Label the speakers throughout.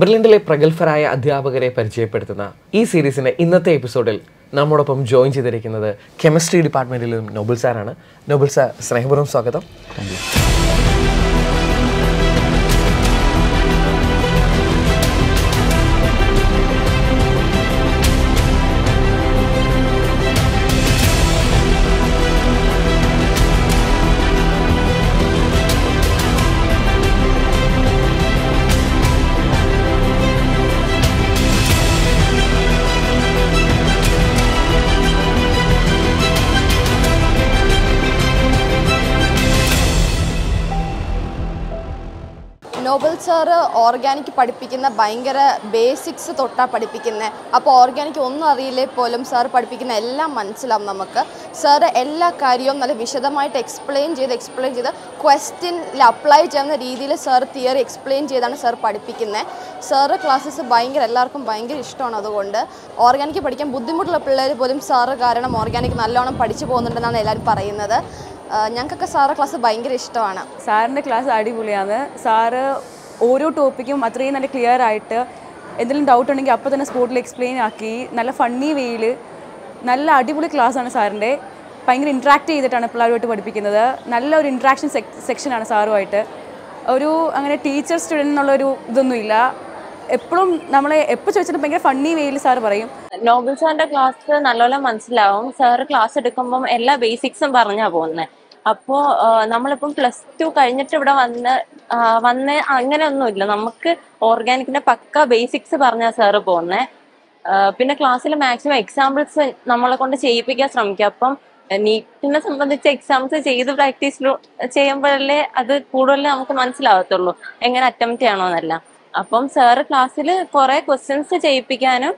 Speaker 1: ബെർലിൻഡിലെ പ്രഗത്ഭരായ അധ്യാപകരെ പരിചയപ്പെടുത്തുന്ന ഈ സീരീസിൻ്റെ ഇന്നത്തെ എപ്പിസോഡിൽ നമ്മോടൊപ്പം ജോയിൻ ചെയ്തിരിക്കുന്നത് കെമിസ്ട്രി ഡിപ്പാർട്ട്മെൻറ്റിലും നോബിൾ സാറാണ് നോബിൾ സാർ സ്നേഹപൂർവ്വം സ്വാഗതം thank you
Speaker 2: Noble sir organic പഠിപ്പിക്കുന്ന ഭയങ്കര ബേസിക്സ് തൊട്ടാണ് പഠിപ്പിക്കുന്നത് അപ്പോൾ ഓർഗാനിക് ഒന്നും അറിയില്ലേ പോലും സാർ പഠിപ്പിക്കുന്ന എല്ലാം മനസ്സിലാവും നമുക്ക് സാറ് എല്ലാ കാര്യവും നല്ല വിശദമായിട്ട് എക്സ്പ്ലെയിൻ ചെയ്ത് എക്സ്പ്ലെയിൻ ചെയ്ത് ക്വസ്റ്റ്യനിൽ അപ്ലൈ ചെയ്യുന്ന രീതിയിൽ സാർ തിയറി എക്സ്പ്ലെയിൻ ചെയ്താണ് സാർ പഠിപ്പിക്കുന്നത് സാറ് ക്ലാസ്സസ് ഭയങ്കര എല്ലാവർക്കും ഭയങ്കര ഇഷ്ടമാണ് അതുകൊണ്ട് ഓർഗാനിക് പഠിക്കാൻ ബുദ്ധിമുട്ടുള്ള പിള്ളേർ പോലും സാറ് കാരണം ഓർഗാനിക് നല്ലോണം പഠിച്ചു പോകുന്നുണ്ടെന്നാണ് എല്ലാവരും പറയുന്നത് ഞങ്ങൾക്കൊക്കെ സാറ് ക്ലാസ് ഭയങ്കര
Speaker 1: ഇഷ്ടമാണ് സാറിൻ്റെ ക്ലാസ് അടിപൊളിയാണ് സാറ് ഓരോ ടോപ്പിക്കും അത്രയും നല്ല ക്ലിയർ ആയിട്ട് എന്തെങ്കിലും ഡൗട്ട് ഉണ്ടെങ്കിൽ അപ്പോൾ തന്നെ സ്പോട്ടിൽ എക്സ്പ്ലെയിൻ ആക്കി നല്ല ഫണ്ണി വെയിൽ നല്ല അടിപൊളി ക്ലാസ്സാണ് സാറിൻ്റെ ഭയങ്കര ഇൻട്രാക്ട് ചെയ്തിട്ടാണ് പിള്ളേരുമായിട്ട് പഠിപ്പിക്കുന്നത് നല്ല ഒരു ഇൻട്രാക്ഷൻ സെക്ഷനാണ് സാറുമായിട്ട് ഒരു അങ്ങനെ ടീച്ചർ സ്റ്റുഡൻ്റ് എന്നുള്ളൊരു ഇതൊന്നുമില്ല എപ്പോഴും നമ്മളെ എപ്പോൾ ചോദിച്ചിട്ട് ഭയങ്കര ഫണ്ണി വേയിൽ സാർ പറയും നോബൽ സാറിന്റെ ക്ലാസ് നല്ലോണം
Speaker 2: മനസ്സിലാവും സാർ ക്ലാസ് എടുക്കുമ്പം എല്ലാ ബേസിക്സും പറഞ്ഞാ പോകുന്നത് അപ്പോൾ നമ്മളിപ്പം പ്ലസ് ടു കഴിഞ്ഞിട്ട് ഇവിടെ വന്ന് വന്ന് അങ്ങനെയൊന്നുമില്ല നമുക്ക് ഓർഗാനിക്കിന്റെ പക്ക ബേസിക്സ് പറഞ്ഞാ സാറ് പോകുന്നത് പിന്നെ ക്ലാസ്സിൽ മാക്സിമം എക്സാമ്പിൾസ് നമ്മളെ കൊണ്ട് ചെയ്യിപ്പിക്കാൻ ശ്രമിക്കുക അപ്പം നീറ്റിനെ സംബന്ധിച്ച് എക്സാംസ് ചെയ്ത് പ്രാക്ടീസ് ചെയ്യുമ്പോഴല്ലേ അത് കൂടുതൽ നമുക്ക് മനസ്സിലാവത്തുള്ളൂ എങ്ങനെ അറ്റംപ്റ്റ് ചെയ്യണമെന്നെല്ലാം അപ്പം സാറ്
Speaker 1: ക്ലാസ്സിൽ കുറെ ക്വസ്റ്റ്യൻസ് ചെയ്യിപ്പിക്കാനും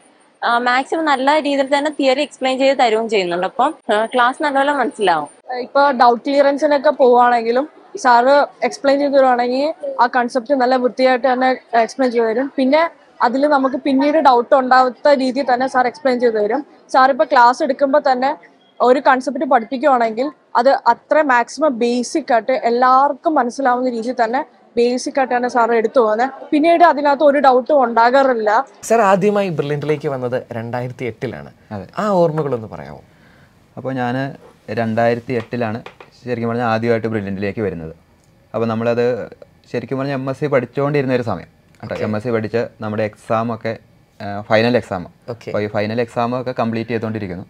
Speaker 1: മാക്സിമം നല്ല രീതിയിൽ തന്നെ തിയറി എക്സ്പ്ലെയിൻ ചെയ്ത് തരുകയും ചെയ്യുന്നുണ്ട് അപ്പം ക്ലാസ് നല്ലപോലെ മനസ്സിലാവും ഇപ്പൊ ഡൗട്ട് ക്ലിയറൻസിനൊക്കെ പോവുകയാണെങ്കിലും സാറ് എക്സ്പ്ലെയിൻ ചെയ്ത് തരുവാണെങ്കിൽ ആ കൺസെപ്റ്റ് നല്ല വൃത്തിയായിട്ട് തന്നെ എക്സ്പ്ലെയിൻ ചെയ്ത് തരും പിന്നെ അതിൽ നമുക്ക് പിന്നീട് ഡൗട്ട് ഉണ്ടാവാത്ത രീതിയിൽ തന്നെ സാർ എക്സ്പ്ലെയിൻ ചെയ്ത് തരും സാർ ക്ലാസ് എടുക്കുമ്പോൾ തന്നെ ഒരു കൺസെപ്റ്റ് പഠിപ്പിക്കുവാണെങ്കിൽ അത് അത്ര മാക്സിമം ബേസിക് ആയിട്ട് എല്ലാവർക്കും മനസ്സിലാവുന്ന രീതിയിൽ തന്നെ ബേസിക് ആയിട്ടാണ് സാർ എടുത്തു പോകുന്നത് പിന്നീട് അതിനകത്ത് ഒരു ഡൗട്ടും ഉണ്ടാകാറില്ല
Speaker 2: സാർ ആദ്യമായി ബ്രില്യൻറ്റിലേക്ക് വന്നത് രണ്ടായിരത്തി എട്ടിലാണ് ആ ഓർമ്മകളൊന്ന് പറയാമോ അപ്പോൾ ഞാൻ രണ്ടായിരത്തി എട്ടിലാണ് ശരിക്കും പറഞ്ഞാൽ ആദ്യമായിട്ട് ബ്രില്യൻറ്റിലേക്ക് വരുന്നത് അപ്പോൾ നമ്മളത് ശരിക്കും പറഞ്ഞാൽ എം എസ് സി പഠിച്ചുകൊണ്ടിരുന്ന ഒരു സമയം കേട്ടോ എം എസ് സി പഠിച്ച് നമ്മുടെ എക്സാമൊക്കെ ഫൈനൽ എക്സാം അപ്പോൾ ഈ ഫൈനൽ എക്സാമൊക്കെ കംപ്ലീറ്റ് ചെയ്തുകൊണ്ടിരിക്കുന്നു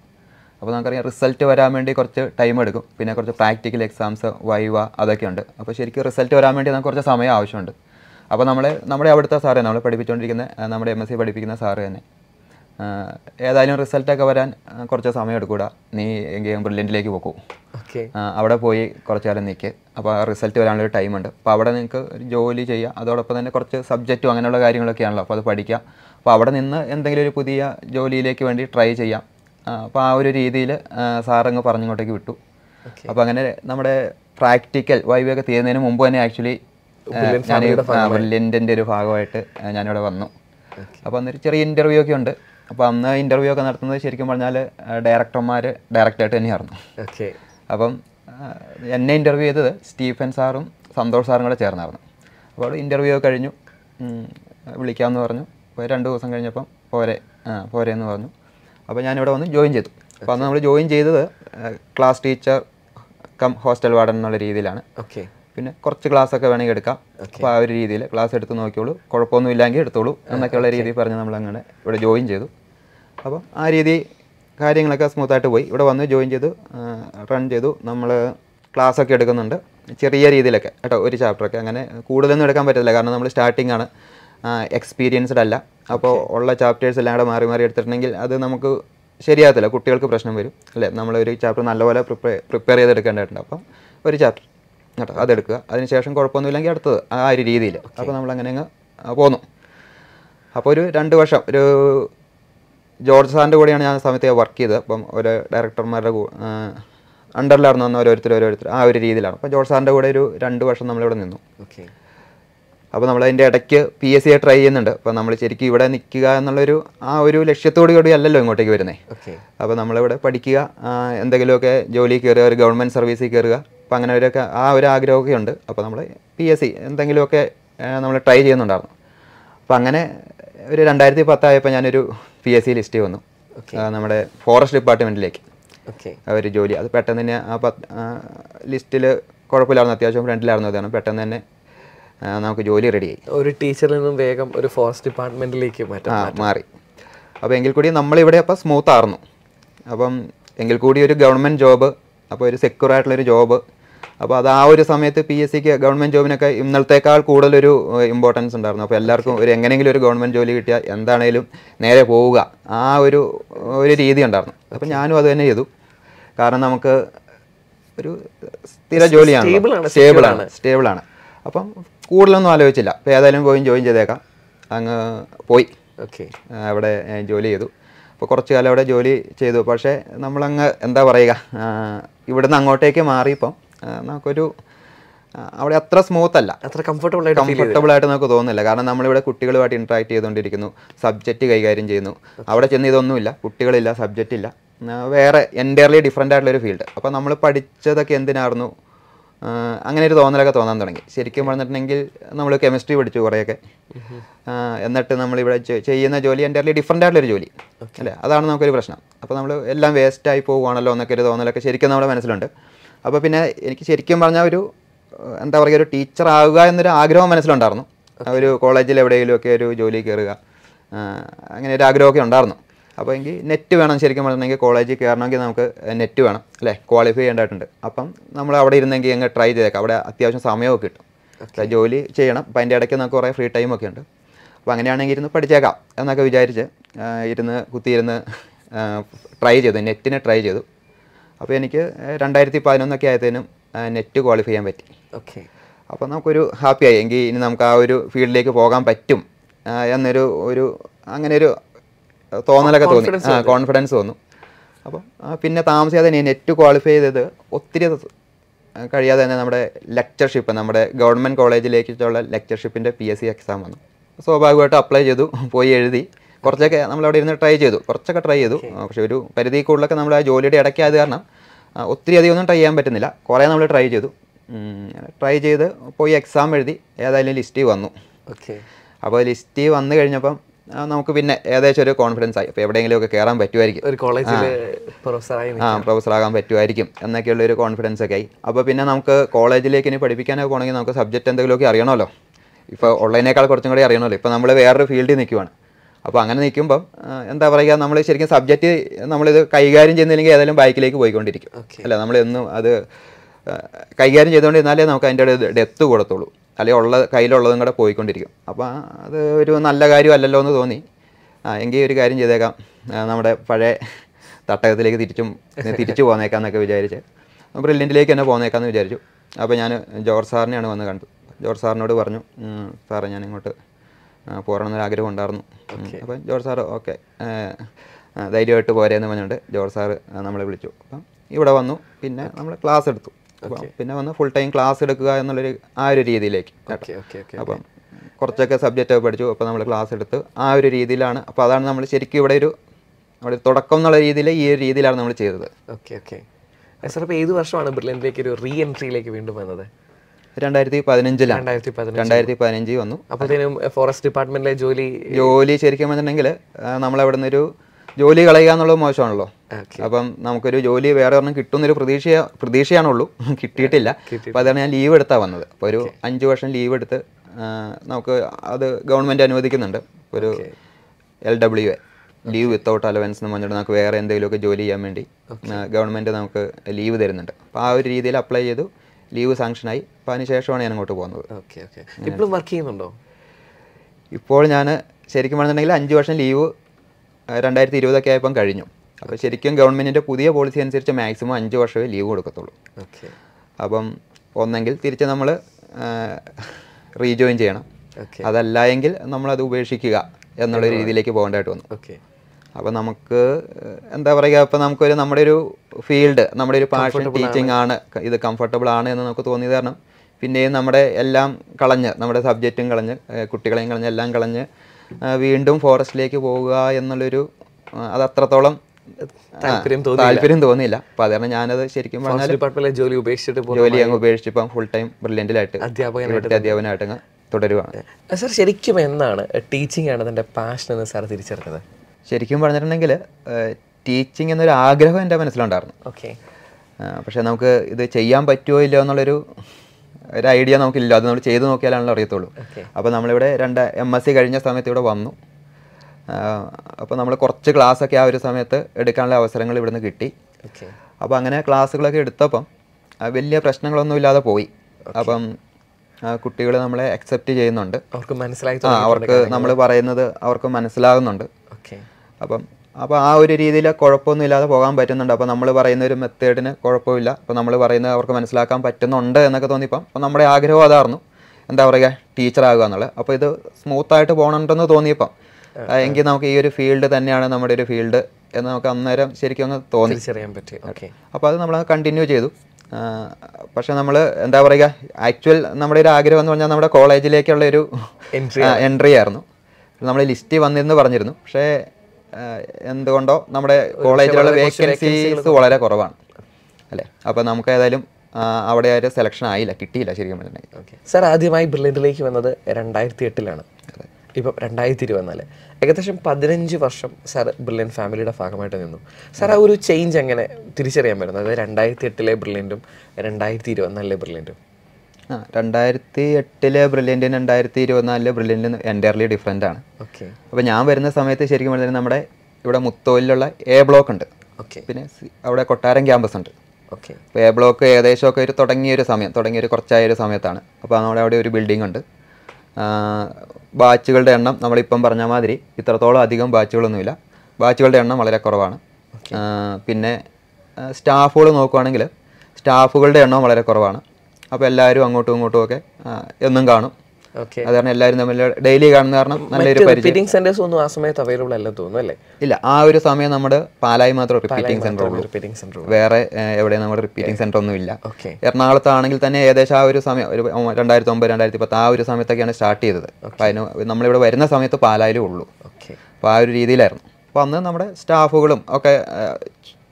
Speaker 2: അപ്പോൾ നമുക്കറിയാം റിസൾട്ട് വരാൻ വേണ്ടി കുറച്ച് ടൈം എടുക്കും പിന്നെ കുറച്ച് പ്രാക്ടിക്കൽ എക്സാംസ് വൈവ അതൊക്കെ ഉണ്ട് അപ്പോൾ ശരിക്കും റിസൾട്ട് വരാൻ വേണ്ടി നമുക്ക് കുറച്ച് സമയം ആവശ്യമുണ്ട് അപ്പോൾ നമ്മൾ നമ്മുടെ അവിടുത്തെ സാറ് നമ്മൾ പഠിപ്പിച്ചുകൊണ്ടിരിക്കുന്ന നമ്മുടെ എം എസ് സി പഠിപ്പിക്കുന്ന സാറ് തന്നെ ഏതായാലും റിസൾട്ടൊക്കെ വരാൻ കുറച്ച് സമയം എടുക്കൂടാ നീ എങ്കിലും ബ്രില്യൻറ്റിലേക്ക് പോക്കൂ അവിടെ പോയി കുറച്ച് കാലം നിൽക്ക് അപ്പോൾ റിസൾട്ട് വരാനുള്ളൊരു ടൈമുണ്ട് അപ്പോൾ അവിടെ നിങ്ങൾക്ക് ജോലി ചെയ്യുക അതോടൊപ്പം തന്നെ കുറച്ച് സബ്ജക്റ്റും അങ്ങനെയുള്ള കാര്യങ്ങളൊക്കെയാണല്ലോ അപ്പോൾ അത് പഠിക്കുക അപ്പോൾ അവിടെ നിന്ന് എന്തെങ്കിലും ഒരു പുതിയ ജോലിയിലേക്ക് വേണ്ടി ട്രൈ ചെയ്യാം അപ്പോൾ ആ ഒരു രീതിയിൽ സാറങ്ങ് പറഞ്ഞിങ്ങോട്ടേക്ക് വിട്ടു അപ്പോൾ അങ്ങനെ നമ്മുടെ പ്രാക്ടിക്കൽ വൈവൊക്കെ തീരുന്നതിന് മുമ്പ് തന്നെ ആക്ച്വലി ഞാൻ ബ്രില്യൻറ്റിൻ്റെ ഒരു ഭാഗമായിട്ട് ഞാനിവിടെ വന്നു അപ്പോൾ അന്നൊരു ചെറിയ ഇൻ്റർവ്യൂ ഒക്കെ ഉണ്ട് അപ്പോൾ അന്ന് ഇൻ്റർവ്യൂ ഒക്കെ നടത്തുന്നത് ശരിക്കും പറഞ്ഞാൽ ഡയറക്ടർമാർ ഡയറക്റ്റായിട്ട് തന്നെയായിരുന്നു ഓക്കെ അപ്പം എന്നെ ഇൻ്റർവ്യൂ ചെയ്തത് സ്റ്റീഫൻ സാറും സന്തോഷ് സാറും കൂടെ ചേർന്നായിരുന്നു അപ്പോൾ ഇൻ്റർവ്യൂ ഒക്കെ കഴിഞ്ഞു വിളിക്കാമെന്ന് പറഞ്ഞു അപ്പോൾ രണ്ട് ദിവസം കഴിഞ്ഞപ്പം പോരെ പോരെ എന്ന് പറഞ്ഞു അപ്പോൾ ഞാനിവിടെ വന്ന് ജോയിൻ ചെയ്തു അപ്പോൾ അന്ന് നമ്മൾ ജോയിൻ ചെയ്തത് class teacher cum hostel warden എന്നുള്ള രീതിയിലാണ് ഓക്കെ പിന്നെ കുറച്ച് ക്ലാസ് ഒക്കെ വേണമെങ്കിൽ എടുക്കാം അപ്പോൾ ആ ഒരു രീതിയിൽ ക്ലാസ് എടുത്ത് നോക്കിയോളൂ കുഴപ്പമൊന്നും ഇല്ലെങ്കിൽ എടുത്തോളൂ എന്നൊക്കെയുള്ള രീതിയിൽ പറഞ്ഞ് നമ്മൾ അങ്ങനെ ഇവിടെ ജോയിൻ ചെയ്തു അപ്പോൾ ആ രീതി കാര്യങ്ങളൊക്കെ സ്മൂത്തായിട്ട് പോയി ഇവിടെ വന്ന് ജോയിൻ ചെയ്തു റൺ ചെയ്തു നമ്മൾ ക്ലാസ് ഒക്കെ എടുക്കുന്നുണ്ട് ചെറിയ രീതിയിലൊക്കെ കേട്ടോ ഒരു ചാപ്റ്ററൊക്കെ അങ്ങനെ കൂടുതലൊന്നും എടുക്കാൻ പറ്റില്ല കാരണം നമ്മൾ സ്റ്റാർട്ടിംഗ് ആണ് എക്സ്പീരിയൻസ്ഡ് അല്ല അപ്പോൾ ഉള്ള ചാപ്റ്റേഴ്സ് എല്ലാം കൂടെ മാറി മാറി എടുത്തിട്ടുണ്ടെങ്കിൽ അത് നമുക്ക് ശരിയാകത്തില്ല കുട്ടികൾക്ക് പ്രശ്നം വരും അല്ലേ നമ്മളൊരു ചാപ്റ്റർ നല്ലപോലെ പ്രിപ്പയർ പ്രിപ്പയർ ചെയ്തെടുക്കേണ്ടതായിട്ടുണ്ട് അപ്പം ഒരു ചാപ്റ്റർ കേട്ടോ അതെടുക്കുക അതിനുശേഷം കുഴപ്പമൊന്നുമില്ലെങ്കിൽ അടുത്തത് ആ ഒരു രീതിയിൽ അപ്പോൾ നമ്മൾ അങ്ങനെ അങ്ങ് പോന്നു അപ്പോൾ ഒരു രണ്ട് വർഷം ഒരു ജോർജ് സാറിൻ്റെ കൂടെയാണ് ഞാൻ സമയത്ത് വർക്ക് ചെയ്തത് അപ്പം ഒരു ഡയറക്ടർമാരുടെ അണ്ടറിലായിരുന്നു വന്ന ഓരോരുത്തർ ഓരോരുത്തർ ആ ഒരു രീതിയിലാണ് അപ്പോൾ ജോർജ് സാറിൻ്റെ കൂടെ ഒരു രണ്ട് വർഷം നമ്മളിവിടെ നിന്നു അപ്പോൾ നമ്മൾ അതിൻ്റെ ഇടയ്ക്ക് പി എസ് സിയെ ട്രൈ ചെയ്യുന്നുണ്ട് അപ്പോൾ നമ്മൾ ശരിക്കും ഇവിടെ നിൽക്കുക എന്നുള്ളൊരു ആ ഒരു ലക്ഷ്യത്തോടു കൂടി അല്ലല്ലോ ഇങ്ങോട്ടേക്ക് വരുന്നത് അപ്പോൾ നമ്മളിവിടെ പഠിക്കുക എന്തെങ്കിലുമൊക്കെ ജോലി കയറുക ഒരു ഗവൺമെൻറ് സർവീസിൽ കയറുക അപ്പോൾ അങ്ങനെ ഒരൊക്കെ ആ ഒരു ആഗ്രഹമൊക്കെ ഉണ്ട് അപ്പോൾ നമ്മൾ പി എസ് സി എന്തെങ്കിലുമൊക്കെ നമ്മൾ ട്രൈ ചെയ്യുന്നുണ്ടായിരുന്നു അപ്പോൾ അങ്ങനെ ഒരു രണ്ടായിരത്തി പത്തായപ്പോൾ ഞാനൊരു പി എസ് സി ലിസ്റ്റ് വന്നു നമ്മുടെ ഫോറസ്റ്റ് ഡിപ്പാർട്ട്മെൻറ്റിലേക്ക് ഒരു ജോലി അത് പെട്ടെന്ന് തന്നെ ആ പത്ത് ലിസ്റ്റിൽ കുഴപ്പമില്ലായിരുന്നു അത്യാവശ്യം ഫ്രണ്ടിലായിരുന്നു അതാണ് പെട്ടെന്ന് തന്നെ നമുക്ക് ജോലി റെഡിയായി ഒരു
Speaker 1: ടീച്ചറിൽ നിന്നും വേഗം ഒരു ഫോറസ്റ്റ്
Speaker 2: ഡിപ്പാർട്ട്മെന്റിലേക്ക് മാറി അപ്പോൾ എങ്കിൽ കൂടി നമ്മളിവിടെ അപ്പോൾ സ്മൂത്ത് ആർന്നു അപ്പം എങ്കിൽ കൂടി ഒരു ഗവൺമെൻറ് ജോബ് അപ്പോൾ ഒരു സെക്യൂർ ആയിട്ടുള്ളൊരു ജോബ് അപ്പോൾ അത് ആ ഒരു സമയത്ത് പി എസ് സിക്ക് ഗവൺമെൻറ് ജോബിനൊക്കെ ഇന്നത്തേക്കാൾ കൂടുതലൊരു ഇമ്പോർട്ടൻസ് ഉണ്ടായിരുന്നു അപ്പോൾ എല്ലാവർക്കും ഒരു എങ്ങനെയെങ്കിലും ഒരു ഗവൺമെൻറ് ജോലി കിട്ടിയാൽ എന്താണേലും നേരെ പോവുക ആ ഒരു ഒരു രീതി ഉണ്ടായിരുന്നു അപ്പോൾ ഞാനും അത് തന്നെ ചെയ്തു കാരണം നമുക്ക് ഒരു സ്ഥിര ജോലിയാണ് സ്റ്റേബിളാണ് സ്റ്റേബിളാണ് അപ്പം കൂടുതലൊന്നും ആലോചിച്ചില്ല അപ്പോൾ ഏതായാലും പോയി ജോയിൻ ചെയ്തേക്കാം അങ്ങ് പോയി ഓക്കെ അവിടെ ജോലി ചെയ്തു അപ്പോൾ കുറച്ച് കാലം അവിടെ ജോലി ചെയ്തു പക്ഷേ നമ്മളങ്ങ് എന്താ പറയുക ഇവിടുന്ന് അങ്ങോട്ടേക്ക് മാറിയപ്പം നമുക്കൊരു അവിടെ അത്ര സ്മൂത്ത് അല്ല അത്ര കംഫർട്ടബിൾ ആയിട്ട് കംഫർട്ടബിൾ ആയിട്ട് നമുക്ക് തോന്നുന്നില്ല കാരണം നമ്മളിവിടെ കുട്ടികളുമായിട്ട് ഇൻട്രാക്ട് ചെയ്തുകൊണ്ടിരിക്കുന്നു സബ്ജക്റ്റ് കൈകാര്യം ചെയ്യുന്നു അവിടെ ചെന്ന് ഇതൊന്നുമില്ല കുട്ടികളില്ല സബ്ജക്റ്റ് ഇല്ല വേറെ എൻറ്റയർലി ഡിഫറെൻ്റ് ആയിട്ടുള്ളൊരു ഫീൽഡ് അപ്പോൾ നമ്മൾ പഠിച്ചതൊക്കെ എന്തിനായിരുന്നു അങ്ങനെ ഒരു തോന്നലൊക്കെ തോന്നാൻ തുടങ്ങി ശരിക്കും പറഞ്ഞിട്ടുണ്ടെങ്കിൽ നമ്മൾ കെമിസ്ട്രി പഠിച്ചു കുറേയൊക്കെ എന്നിട്ട് നമ്മളിവിടെ ചെയ്യുന്ന ജോലി എൻ്റെ അല്ലെങ്കിൽ ഡിഫറെൻ്റ് ആയിട്ടുള്ളൊരു ജോലി അല്ലേ അതാണ് നമുക്കൊരു പ്രശ്നം അപ്പോൾ നമ്മൾ എല്ലാം വേസ്റ്റായി പോവുകയാണല്ലോ എന്നൊക്കെ ഒരു തോന്നലൊക്കെ ശരിക്കും നമ്മുടെ മനസ്സിലുണ്ട് അപ്പോൾ പിന്നെ എനിക്ക് ശരിക്കും പറഞ്ഞാൽ ഒരു എന്താ പറയുക ഒരു ടീച്ചർ ആവുക എന്നൊരു ആഗ്രഹം മനസ്സിലുണ്ടായിരുന്നു ഒരു കോളേജിൽ എവിടെയെങ്കിലും ഒക്കെ ഒരു ജോലി കയറുക അങ്ങനെ ഒരു ആഗ്രഹമൊക്കെ ഉണ്ടായിരുന്നു അപ്പോൾ എങ്കിൽ നെറ്റ് വേണം ശരിക്കും പറഞ്ഞെങ്കിൽ കോളേജിൽ കയറണമെങ്കിൽ നമുക്ക് നെറ്റ് വേണം അല്ലേ ക്വാളിഫൈ ചെയ്യേണ്ടതായിട്ടുണ്ട് അപ്പം നമ്മൾ അവിടെ ഇരുന്നെങ്കിൽ അങ്ങ് ട്രൈ ചെയ്തേക്കാം അവിടെ അത്യാവശ്യം സമയമൊക്കെ കിട്ടും ജോലി ചെയ്യണം അപ്പം അതിൻ്റെ ഇടയ്ക്ക് നമുക്ക് കുറേ ഫ്രീ ടൈമൊക്കെ ഉണ്ട് അപ്പോൾ അങ്ങനെയാണെങ്കിൽ ഇരുന്ന് പഠിച്ചേക്കാം എന്നൊക്കെ വിചാരിച്ച് ഇരുന്ന് കുത്തിയിരുന്ന് ട്രൈ ചെയ്തു നെറ്റിനെ ട്രൈ ചെയ്തു അപ്പോൾ എനിക്ക് രണ്ടായിരത്തി പതിനൊന്നൊക്കെ ആയതിനും നെറ്റ് ക്വാളിഫൈ ചെയ്യാൻ പറ്റി ഓക്കെ അപ്പോൾ നമുക്കൊരു ഹാപ്പിയായി എങ്കിൽ ഇനി നമുക്ക് ആ ഒരു ഫീൽഡിലേക്ക് പോകാൻ പറ്റും എന്നൊരു ഒരു അങ്ങനെ ഒരു തോന്നലൊക്കെ തോന്നി കോൺഫിഡൻസ് തോന്നും അപ്പം പിന്നെ താമസിയാതെ ഞാൻ നെറ്റ് ക്വാളിഫൈ ചെയ്തത് ഒത്തിരി കഴിയാതെ തന്നെ നമ്മുടെ ലെക്ചർഷിപ്പ് നമ്മുടെ ഗവൺമെൻറ് കോളേജിലേക്കുള്ള ലെക്ചർഷിപ്പിൻ്റെ പി എസ് സി എക്സാം വന്നു സ്വാഭാവികമായിട്ട് അപ്ലൈ ചെയ്തു പോയി എഴുതി കുറച്ചൊക്കെ നമ്മളവിടെ ഇരുന്ന് ട്രൈ ചെയ്തു കുറച്ചൊക്കെ ട്രൈ ചെയ്തു പക്ഷേ ഒരു പരിധി കൂടുതലൊക്കെ നമ്മൾ ആ ജോലിയുടെ ഇടയ്ക്കായത് കാരണം ഒത്തിരി അധികം ഒന്നും ട്രൈ ചെയ്യാൻ പറ്റുന്നില്ല കുറേ നമ്മൾ ട്രൈ ചെയ്തു ട്രൈ ചെയ്ത് പോയി എക്സാം എഴുതി ഏതായാലും ലിസ്റ്റിൽ വന്നു അപ്പോൾ ലിസ്റ്റ് വന്നു കഴിഞ്ഞപ്പം നമുക്ക് പിന്നെ ഏകദേശം ഒരു കോൺഫിഡൻസ് ആയി അപ്പോൾ എവിടെയെങ്കിലുമൊക്കെ കയറാൻ പറ്റുമായിരിക്കും ഒരു കോളേജിൽ
Speaker 1: പ്രൊഫസറായി ആ
Speaker 2: പ്രൊഫസറാകാൻ പറ്റുമായിരിക്കും എന്നൊക്കെയുള്ള ഒരു കോൺഫിഡൻസ് ഒക്കെ ആയി അപ്പോൾ പിന്നെ നമുക്ക് കോളേജിലേക്ക് ഇനി പഠിപ്പിക്കാനൊക്കെ പോകണമെങ്കിൽ നമുക്ക് സബ്ജക്റ്റ് എന്തെങ്കിലുമൊക്കെ അറിയണമല്ലോ ഇപ്പോൾ ഉള്ളതിനേക്കാൾ കുറച്ചും കൂടി അറിയണമല്ലോ ഇപ്പോൾ നമ്മൾ വേറൊരു ഫീൽഡിൽ നിൽക്കുവാണ് അപ്പോൾ അങ്ങനെ നിൽക്കുമ്പം എന്താ പറയുക നമ്മൾ ശരിക്കും സബ്ജക്റ്റ് നമ്മളിത് കൈകാര്യം ചെയ്യുന്നില്ലെങ്കിൽ ഏതായാലും ബാക്കിലേക്ക് പോയിക്കൊണ്ടിരിക്കും അല്ല നമ്മളെന്നും അത് കൈകാര്യം ചെയ്തുകൊണ്ട് എന്നാലേ നമുക്ക് അതിൻ്റെ ഡെത്ത് കൊടുത്തുള്ളൂ അല്ലെങ്കിൽ ഉള്ള കയ്യിലുള്ളതും കൂടെ പോയിക്കൊണ്ടിരിക്കും അപ്പോൾ അത് ഒരു നല്ല കാര്യമല്ലല്ലോ എന്ന് തോന്നി എങ്കിൽ ഒരു കാര്യം ചെയ്തേക്കാം നമ്മുടെ പഴയ തട്ടകത്തിലേക്ക് തിരിച്ചും തിരിച്ചു പോന്നേക്കാന്നൊക്കെ വിചാരിച്ച് ബ്രില്യൻറ്റിലേക്ക് തന്നെ പോന്നേക്കാന്ന് വിചാരിച്ചു അപ്പോൾ ഞാൻ ജോർജ് സാറിനെയാണ് വന്ന് കണ്ടു ജോർജ് സാറിനോട് പറഞ്ഞു സാറെ ഞാൻ ഇങ്ങോട്ട് പോരണമെന്നൊരു ആഗ്രഹം ഉണ്ടായിരുന്നു അപ്പോൾ ജോർജ് സാർ ഓക്കെ ധൈര്യമായിട്ട് പോരേന്ന് പറഞ്ഞുകൊണ്ട് ജോർജ് സാറ് നമ്മളെ വിളിച്ചു അപ്പം ഇവിടെ വന്നു പിന്നെ നമ്മൾ ക്ലാസ് എടുത്തു പിന്നെ വന്ന് ഫുൾ ടൈം ക്ലാസ് എടുക്കുക എന്നുള്ളൊരു ആ ഒരു രീതിയിലേക്ക് അപ്പം കുറച്ചൊക്കെ സബ്ജക്റ്റ് ഒക്കെ പഠിച്ചു അപ്പോൾ നമ്മൾ ക്ലാസ് എടുത്ത് ആ ഒരു രീതിയിലാണ് അപ്പോൾ അതാണ് നമ്മൾ ശരിക്കും ഇവിടെ ഒരു നമ്മുടെ തുടക്കം എന്നുള്ള രീതിയിൽ ഈ ഒരു രീതിയിലാണ് നമ്മൾ ചെയ്തത് ഓക്കെ ഓക്കെ
Speaker 1: സാർ അപ്പോൾ ഏത് വർഷമാണ് ബ്രില്യൻറ്റിലേക്ക് ഒരു റീ എൻട്രിയിലേക്ക് വീണ്ടും വന്നത്
Speaker 2: രണ്ടായിരത്തി പതിനഞ്ചിലാണ് രണ്ടായിരത്തി പതിനഞ്ചിൽ വന്നു
Speaker 1: അപ്പോഴത്തേനും ഫോറസ്റ്റ് ഡിപ്പാർട്ട്മെന്റിലെ ജോലി
Speaker 2: ജോലി ശരിക്കും പറഞ്ഞിട്ടുണ്ടെങ്കിൽ നമ്മളവിടെ നിന്നൊരു ജോലി കളയുക എന്നുള്ളത് മോശമാണല്ലോ അപ്പം നമുക്കൊരു ജോലി വേറെ ഒരെണ്ണം കിട്ടുന്നൊരു പ്രതീക്ഷ പ്രതീക്ഷയാണുള്ളൂ കിട്ടിയിട്ടില്ല അപ്പോൾ അതാണ് ഞാൻ ലീവ് എടുത്താ വന്നത് അപ്പോൾ ഒരു അഞ്ച് വർഷം ലീവ് എടുത്ത് നമുക്ക് അത് ഗവൺമെൻറ് അനുവദിക്കുന്നുണ്ട് ഒരു L W A leave without allowance എന്ന് പറഞ്ഞിട്ട് നമുക്ക് വേറെ എന്തെങ്കിലുമൊക്കെ ജോലി ചെയ്യാൻ വേണ്ടി ഗവൺമെൻറ് നമുക്ക് ലീവ് തരുന്നുണ്ട് അപ്പോൾ ആ ഒരു രീതിയിൽ അപ്ലൈ ചെയ്തു ലീവ് സാങ്ഷനായി അപ്പോൾ അതിന് ശേഷമാണ് ഞാൻ അങ്ങോട്ട് പോകുന്നത് ഇപ്പോഴും വർക്ക് ചെയ്യുന്നുണ്ടോ ഇപ്പോൾ ഞാൻ ശരിക്കും പറഞ്ഞിട്ടുണ്ടെങ്കിൽ അഞ്ച് വർഷം ലീവ് രണ്ടായിരത്തി ഇരുപതൊക്കെ ആയപ്പം കഴിഞ്ഞു അപ്പോൾ ശരിക്കും ഗവൺമെൻറ്റിൻ്റെ പുതിയ പോളിസി അനുസരിച്ച് മാക്സിമം അഞ്ച് വർഷമേ ലീവ് കൊടുക്കത്തുള്ളൂ ഓക്കെ അപ്പം ഒന്നെങ്കിൽ തിരിച്ച് നമ്മൾ റീജോയിൻ ചെയ്യണം അതല്ല എങ്കിൽ നമ്മളത് ഉപേക്ഷിക്കുക എന്നുള്ള രീതിയിലേക്ക് പോകേണ്ടതായിട്ട് വന്നു ഓക്കെ അപ്പോൾ നമുക്ക് എന്താ പറയുക ഇപ്പോൾ നമുക്കൊരു നമ്മുടെ ഒരു ഫീൽഡ് നമ്മുടെ ഒരു പാഷൻ ടീച്ചിങ് ആണ് ഇത് കംഫർട്ടബിൾ ആണ് എന്ന് നമുക്ക് തോന്നിയത് കാരണം പിന്നെയും നമ്മുടെ എല്ലാം കളഞ്ഞ് നമ്മുടെ സബ്ജക്റ്റും കളഞ്ഞ് കുട്ടികളെയും കളഞ്ഞ് എല്ലാം കളഞ്ഞ് വീണ്ടും ഫോറസ്റ്റിലേക്ക് പോവുക എന്നുള്ളൊരു അത് അത്രത്തോളം താല്പര്യം തോന്നിയില്ല അപ്പൊ അതാണ് ഞാനത് ശരിക്കും പറഞ്ഞാൽ
Speaker 1: ജോലി ഉപേക്ഷിച്ചിട്ട് ജോലി അങ്ങ്
Speaker 2: ഉപേക്ഷിച്ച് ഇപ്പം ഫുൾ ടൈം ബ്രില്യൻ്റിലായിട്ട് അധ്യാപകനായിട്ട് അധ്യാപകനായിട്ട് തുടരുവാണ് സാർ ശരിക്കും എന്നാണ് ടീച്ചിങ് ആണ് തൻ്റെ പാഷൻ എന്ന് സാർ തിരിച്ചറിഞ്ഞത് ശരിക്കും പറഞ്ഞിട്ടുണ്ടെങ്കിൽ ടീച്ചിങ് എന്നൊരു ആഗ്രഹം എൻ്റെ മനസ്സിലുണ്ടായിരുന്നു ഓക്കെ പക്ഷേ നമുക്ക് ഇത് ചെയ്യാൻ പറ്റുമോ ഇല്ലയോ എന്നുള്ളൊരു ഒരു ഐഡിയ നമുക്കില്ല അത് നമ്മൾ ചെയ്ത് നോക്കിയാലാണല്ലോ അറിയത്തുള്ളൂ അപ്പോൾ നമ്മളിവിടെ രണ്ട് എം എസ് സി കഴിഞ്ഞ സമയത്ത് ഇവിടെ വന്നു അപ്പോൾ നമ്മൾ കുറച്ച് ക്ലാസ്സൊക്കെ ആ ഒരു സമയത്ത് എടുക്കാനുള്ള അവസരങ്ങൾ ഇവിടുന്ന് കിട്ടി അപ്പോൾ അങ്ങനെ ക്ലാസ്സുകളൊക്കെ എടുത്തപ്പം വലിയ പ്രശ്നങ്ങളൊന്നും ഇല്ലാതെ പോയി അപ്പം കുട്ടികൾ നമ്മളെ അക്സെപ്റ്റ് ചെയ്യുന്നുണ്ട് അവർക്ക് മനസ്സിലായി അവർക്ക് നമ്മൾ പറയുന്നത് അവർക്ക് മനസ്സിലാകുന്നുണ്ട് അപ്പം അപ്പോൾ ആ ഒരു രീതിയിൽ കുഴപ്പമൊന്നും ഇല്ലാതെ പോകാൻ പറ്റുന്നുണ്ട് അപ്പോൾ നമ്മൾ പറയുന്ന ഒരു മെത്തേഡിന് കുഴപ്പമില്ല അപ്പോൾ നമ്മൾ പറയുന്നത് അവർക്ക് മനസ്സിലാക്കാൻ പറ്റുന്നുണ്ട് എന്നൊക്കെ തോന്നിയപ്പം അപ്പോൾ നമ്മുടെ ആഗ്രഹം അതായിരുന്നു എന്താ പറയുക ടീച്ചറാകുക എന്നുള്ളത് അപ്പോൾ ഇത് സ്മൂത്തായിട്ട് പോകണമെന്ന് തോന്നിയപ്പം എങ്കിൽ നമുക്ക് ഈ ഒരു ഫീൽഡ് തന്നെയാണ് നമ്മുടെ ഒരു ഫീൽഡ് എന്ന് നമുക്ക് അന്നേരം ശരിക്കും ഒന്ന് തോന്നി ചെറിയാൻ പറ്റി ഓക്കെ അപ്പോൾ അത് നമ്മൾ കണ്ടിന്യൂ ചെയ്തു പക്ഷെ നമ്മൾ എന്താ പറയുക ആക്ച്വൽ നമ്മുടെ ഒരു ആഗ്രഹം എന്ന് പറഞ്ഞാൽ നമ്മുടെ കോളേജിലേക്കുള്ള ഒരു എൻട്രി ആയിരുന്നു നമ്മൾ ലിസ്റ്റ് വന്നിരുന്നു പറഞ്ഞിരുന്നു പക്ഷേ എന്തുകൊണ്ടോ നമ്മുടെ കോളേജിലുള്ള വേക്കൻസീസ് വളരെ കുറവാണ് അല്ലേ അപ്പോൾ നമുക്ക് ഏതായാലും അവിടെ ഒരു സെലക്ഷൻ ആയില്ല കിട്ടിയില്ല ശരിക്കും പറഞ്ഞാൽ
Speaker 1: സാർ ആദ്യമായി ബ്രില്യൻറ്റിലേക്ക് വന്നത് രണ്ടായിരത്തി എട്ടിലാണ് ഇപ്പം രണ്ടായിരത്തി ഇരുപത്തിനാല് ഏകദേശം പതിനഞ്ച് വർഷം സാർ ബ്രില്യൻ ഫാമിലിയുടെ ഭാഗമായിട്ട് നിന്നു സാർ ആ ഒരു ചേഞ്ച് എങ്ങനെ തിരിച്ചറിയാൻ പറ്റുന്നത് അതായത് രണ്ടായിരത്തി എട്ടിലെ ബ്രില്യൻറ്റും രണ്ടായിരത്തി ഇരുപത്തിനാലിലെ ബ്രില്യൻറ്റും
Speaker 2: ആ രണ്ടായിരത്തി എട്ടിലെ ബ്രില്യൻ്റെ രണ്ടായിരത്തി ഇരുപത്തിനാലിലെ ബ്രില്യൻ്റെ എൻ്റയർലി ഡിഫറെൻ്റ് ആണ് ഓക്കെ അപ്പോൾ ഞാൻ വരുന്ന സമയത്ത് ശരിക്കും പറഞ്ഞാൽ നമ്മുടെ ഇവിടെ മുത്തോയിലുള്ള എ ബ്ലോക്ക് ഉണ്ട് ഓക്കെ പിന്നെ അവിടെ കൊട്ടാരം ക്യാമ്പസ് ഉണ്ട് ഓക്കെ അപ്പോൾ എ ബ്ലോക്ക് ഏകദേശമൊക്കെ ഒരു തുടങ്ങിയ ഒരു സമയം തുടങ്ങിയ ഒരു കുറച്ചായ ഒരു സമയത്താണ് അപ്പോൾ നമ്മുടെ അവിടെ ഒരു ബിൽഡിംഗ് ഉണ്ട് ബാച്ചുകളുടെ എണ്ണം നമ്മളിപ്പം പറഞ്ഞ മാതിരി ഇത്രത്തോളം അധികം ബാച്ചുകളൊന്നുമില്ല ബാച്ചുകളുടെ എണ്ണം വളരെ കുറവാണ് പിന്നെ സ്റ്റാഫുകൾ നോക്കുവാണെങ്കിൽ സ്റ്റാഫുകളുടെ എണ്ണം വളരെ കുറവാണ് അപ്പോൾ എല്ലാവരും അങ്ങോട്ടും ഇങ്ങോട്ടും ഒക്കെ എന്നും കാണും അത് കാരണം എല്ലാവരും തമ്മിൽ ഡെയിലി കാണുന്ന കാരണം നല്ലൊരു റിപ്പീറ്റിംഗ്
Speaker 1: സെന്റേഴ്സ് ഒന്നും ആ സമയത്ത് അവൈലബിൾ അല്ലെന്ന് തോന്നുന്നു അല്ലേ
Speaker 2: ഇല്ല ആ ഒരു സമയം നമ്മുടെ പാലായി മാത്രം റിപ്പീറ്റിംഗ് സെന്റർ ഉള്ളൂ വേറെ എവിടെ നമ്മുടെ റിപ്പീറ്റിംഗ് സെന്റർ ഒന്നും ഇല്ല എറണാകുളത്താണെങ്കിൽ തന്നെ ഏകദേശം ആ ഒരു സമയം ഒരു രണ്ടായിരത്തി ഒമ്പത് രണ്ടായിരത്തി പത്ത് ആ ഒരു സമയത്തൊക്കെയാണ് സ്റ്റാർട്ട് ചെയ്തത് അപ്പം അതിന് നമ്മളിവിടെ വരുന്ന സമയത്ത് പാലായിലും ഉള്ളൂ അപ്പോൾ ആ ഒരു രീതിയിലായിരുന്നു അപ്പോൾ അന്ന് നമ്മുടെ സ്റ്റാഫുകളും ഒക്കെ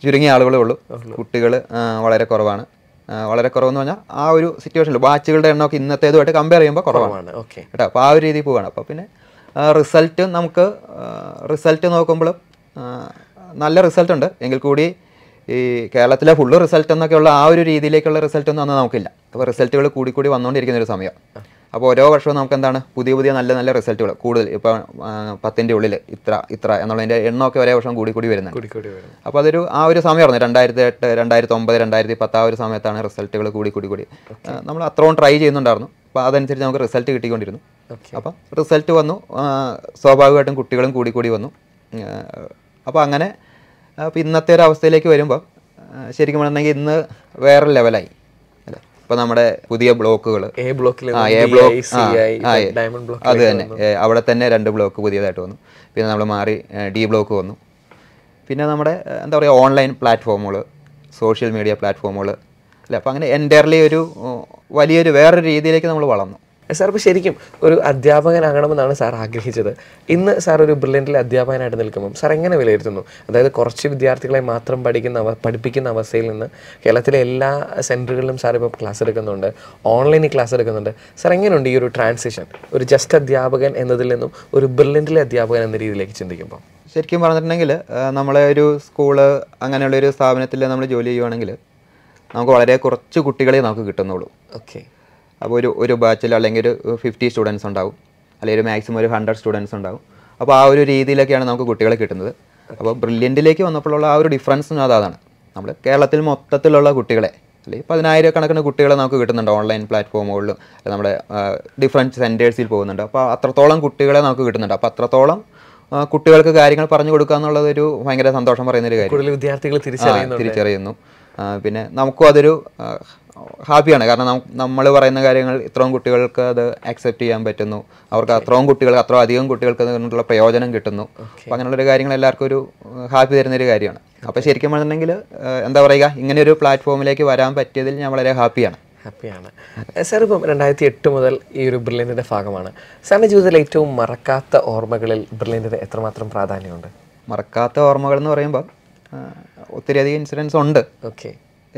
Speaker 2: ചുരുങ്ങിയ ആളുകളേ ഉള്ളൂ കുട്ടികൾ വളരെ കുറവാണ് വളരെ കുറവെന്ന് പറഞ്ഞാൽ ആ ഒരു സിറ്റുവേഷനിൽ വാച്ചുകളുടെ എണ്ണമൊക്കെ ഇന്നത്തേതുമായിട്ട് കമ്പയർ ചെയ്യുമ്പോൾ കുറവാണ് കേട്ടോ അപ്പോൾ ആ ഒരു രീതിയിൽ പോവുകയാണ് അപ്പോൾ പിന്നെ റിസൾട്ട് നമുക്ക് റിസൾട്ട് നോക്കുമ്പോൾ നല്ല റിസൾട്ട് ഉണ്ട് എങ്കിൽ കൂടി ഈ കേരളത്തിലെ ഫുള്ള് റിസൾട്ട് എന്നൊക്കെയുള്ള ആ ഒരു രീതിയിലേക്കുള്ള റിസൾട്ട് ഒന്നും അന്ന് നമുക്കില്ല അപ്പോൾ റിസൾട്ടുകൾ കൂടി കൂടി വന്നുകൊണ്ടിരിക്കുന്ന ഒരു സമയം അപ്പോൾ ഓരോ വർഷവും നമുക്ക് എന്താണ് പുതിയ പുതിയ നല്ല നല്ല റിസൾട്ടുകൾ കൂടുതൽ ഇപ്പോൾ പത്തിൻ്റെ ഉള്ളിൽ ഇത്ര ഇത്ര എന്നുള്ളതിൻ്റെ എണ്ണമൊക്കെ ഒരേ വർഷം കൂടി കൂടി വരുന്നത് അപ്പോൾ അതൊരു ആ ഒരു സമയമായിരുന്നു രണ്ടായിരത്തി എട്ട് രണ്ടായിരത്തി ഒമ്പത് രണ്ടായിരത്തി പത്ത് ആ ഒരു സമയത്താണ് റിസൾട്ടുകൾ കൂടി കൂടി കൂടി നമ്മൾ അത്രയും ട്രൈ ചെയ്യുന്നുണ്ടായിരുന്നു അപ്പോൾ അതനുസരിച്ച് നമുക്ക് റിസൾട്ട് കിട്ടിക്കൊണ്ടിരുന്നു അപ്പം റിസൾട്ട് വന്നു സ്വാഭാവികമായിട്ടും കുട്ടികളും കൂടി കൂടി വന്നു അപ്പോൾ അങ്ങനെ അപ്പോൾ ഇന്നത്തെ ഒരു അവസ്ഥയിലേക്ക് വരുമ്പോൾ ശരിക്കും പറഞ്ഞിട്ടുണ്ടെങ്കിൽ ഇന്ന് വേറെ ലെവലായി ഇപ്പൊ നമ്മുടെ പുതിയ ബ്ലോക്കുകൾ എ ബ്ലോക്കിൽ എ ബ്ലോക്ക് അത് തന്നെ അവിടെ തന്നെ രണ്ട് ബ്ലോക്ക് പുതിയതായിട്ട് വന്നു പിന്നെ നമ്മൾ മാറി ഡി ബ്ലോക്ക് വന്നു പിന്നെ നമ്മുടെ എന്താ പറയുക ഓൺലൈൻ പ്ലാറ്റ്ഫോമുകൾ സോഷ്യൽ മീഡിയ പ്ലാറ്റ്ഫോമുകൾ അല്ല അപ്പം അങ്ങനെ എൻ്റയർലി ഒരു വലിയൊരു വേറൊരു രീതിയിലേക്ക് നമ്മൾ വളർന്നു സാർ ഇപ്പോൾ ശരിക്കും ഒരു അധ്യാപകനാകണമെന്നാണ് സാർ ആഗ്രഹിച്ചത് ഇന്ന്
Speaker 1: സാർ ഒരു ബ്രില്യൻ്റിൽ അധ്യാപകനായിട്ട് നിൽക്കുമ്പം സാർ എങ്ങനെ വിലയിരുത്തുന്നു അതായത് കുറച്ച് വിദ്യാർത്ഥികളെ മാത്രം പഠിക്കുന്ന പഠിപ്പിക്കുന്ന അവസ്ഥയിൽ നിന്ന് കേരളത്തിലെ എല്ലാ സെൻറ്ററുകളിലും സാർ ഇപ്പോൾ ക്ലാസ് എടുക്കുന്നുണ്ട് ഓൺലൈനിൽ ക്ലാസ് എടുക്കുന്നുണ്ട് സാർ എങ്ങനെയുണ്ട് ഈ ഒരു ട്രാൻസിഷൻ ഒരു ജസ്റ്റ് അധ്യാപകൻ എന്നതിൽ നിന്നും ഒരു ബ്രില്യൻ്റിലെ അധ്യാപകൻ എന്ന രീതിയിലേക്ക് ചിന്തിക്കുമ്പോൾ
Speaker 2: ശരിക്കും പറഞ്ഞിട്ടുണ്ടെങ്കിൽ നമ്മളെ ഒരു സ്കൂള് അങ്ങനെയുള്ള ഒരു സ്ഥാപനത്തിൽ നമ്മൾ ജോലി ചെയ്യുവാണെങ്കിൽ നമുക്ക് വളരെ കുറച്ച് കുട്ടികളെ നമുക്ക് കിട്ടുന്നുള്ളൂ ഓക്കെ അപ്പോൾ ഒരു ഒരു ബാച്ചിൽ അല്ലെങ്കിൽ ഒരു ഫിഫ്റ്റി സ്റ്റുഡൻസ് ഉണ്ടാവും അല്ലെങ്കിൽ ഒരു മാക്സിമം ഒരു ഹൺഡ്രഡ് സ്റ്റുഡൻസ് ഉണ്ടാവും അപ്പോൾ ആ ഒരു രീതിയിലൊക്കെയാണ് നമുക്ക് കുട്ടികളെ കിട്ടുന്നത് അപ്പോൾ ബ്രില്യൻറ്റിലേക്ക് വന്നപ്പോഴുള്ള ആ ഒരു ഡിഫറൻസ് അതാണ് നമ്മൾ കേരളത്തിൽ മൊത്തത്തിലുള്ള കുട്ടികളെ അല്ലെങ്കിൽ പതിനായിരക്കണക്കിന് കുട്ടികളെ നമുക്ക് കിട്ടുന്നുണ്ട് ഓൺലൈൻ പ്ലാറ്റ്ഫോമുകളിലും നമ്മുടെ ഡിഫറൻറ്റ് സെൻറ്റേഴ്സിൽ പോകുന്നുണ്ട് അപ്പോൾ അത്രത്തോളം കുട്ടികളെ നമുക്ക് കിട്ടുന്നുണ്ട് അപ്പോൾ അത്രത്തോളം കുട്ടികൾക്ക് കാര്യങ്ങൾ പറഞ്ഞു കൊടുക്കുക എന്നുള്ളതൊരു ഒരു ഭയങ്കര സന്തോഷം പറയുന്ന ഒരു കാര്യം
Speaker 1: വിദ്യാർത്ഥികൾ തിരിച്ചറിയുന്നു
Speaker 2: പിന്നെ നമുക്കും അതൊരു ഹാപ്പിയാണ് കാരണം നമ്മൾ പറയുന്ന കാര്യങ്ങൾ ഇത്രയും കുട്ടികൾക്ക് അത് അക്സെപ്റ്റ് ചെയ്യാൻ പറ്റുന്നു അവർക്ക് അത്രയും കുട്ടികൾക്ക് അത്ര അധികം കുട്ടികൾക്ക് അതിനുള്ള പ്രയോജനം കിട്ടുന്നു അപ്പം അങ്ങനെയുള്ളൊരു കാര്യങ്ങൾ എല്ലാവർക്കും ഒരു ഹാപ്പി തരുന്നൊരു കാര്യമാണ് അപ്പോൾ ശരിക്കും പറഞ്ഞിട്ടുണ്ടെങ്കിൽ എന്താ പറയുക ഇങ്ങനെ ഒരു പ്ലാറ്റ്ഫോമിലേക്ക് വരാൻ പറ്റിയതിൽ ഞാൻ വളരെ ഹാപ്പിയാണ് ഹാപ്പിയാണ് സാർ ഇപ്പം
Speaker 1: രണ്ടായിരത്തി എട്ട് മുതൽ ഈ ഒരു ബ്രില്യൻ്റെ ഭാഗമാണ് സാറിൻ്റെ ജീവിതത്തിൽ ഏറ്റവും മറക്കാത്ത ഓർമ്മകളിൽ
Speaker 2: ബ്രില്യൻ്റെ എത്രമാത്രം പ്രാധാന്യമുണ്ട് മറക്കാത്ത ഓർമ്മകൾ എന്ന് പറയുമ്പോൾ ഒത്തിരി അധികം ഇൻസിഡൻസ് ഉണ്ട് ഓക്കെ